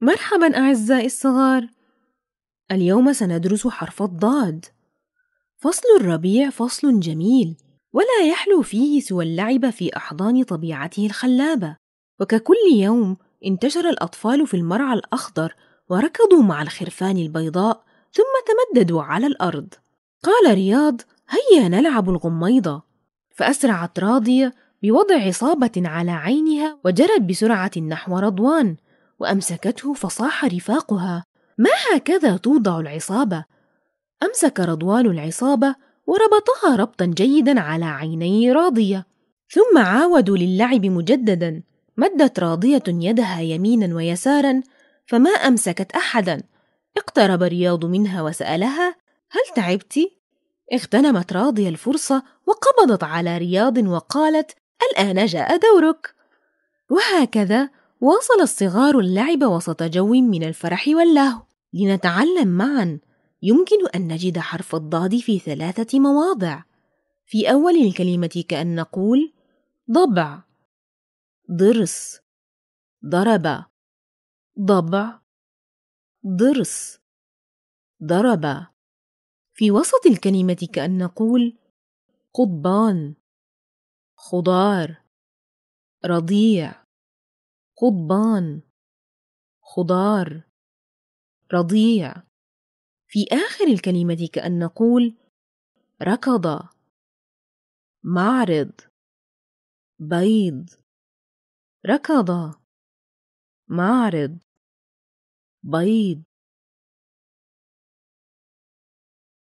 مرحبا أعزائي الصغار اليوم سندرس حرف الضاد فصل الربيع فصل جميل ولا يحلو فيه سوى اللعب في أحضان طبيعته الخلابة وككل يوم انتشر الأطفال في المرعى الأخضر وركضوا مع الخرفان البيضاء ثم تمددوا على الأرض قال رياض هيا نلعب الغميضة فأسرعت راضية بوضع عصابة على عينها وجرت بسرعة نحو رضوان وأمسكته فصاح رفاقها ما هكذا توضع العصابة أمسك رضوان العصابة وربطها ربطا جيدا على عيني راضية ثم عاودوا للعب مجددا مدت راضية يدها يمينا ويسارا فما أمسكت أحدا اقترب رياض منها وسألها هل تعبت؟ اغتنمت راضية الفرصة وقبضت على رياض وقالت الآن جاء دورك وهكذا واصل الصغار اللعب وسط جو من الفرح واللهو لنتعلم معا يمكن أن نجد حرف الضاد في ثلاثة مواضع في أول الكلمة كأن نقول ضبع ضرس ضرب ضبع ضرس ضرب في وسط الكلمة كأن نقول قضبان خضار رضيع قضبان خضار رضيع في آخر الكلمة كأن نقول ركض معرض بيض ركض معرض بيض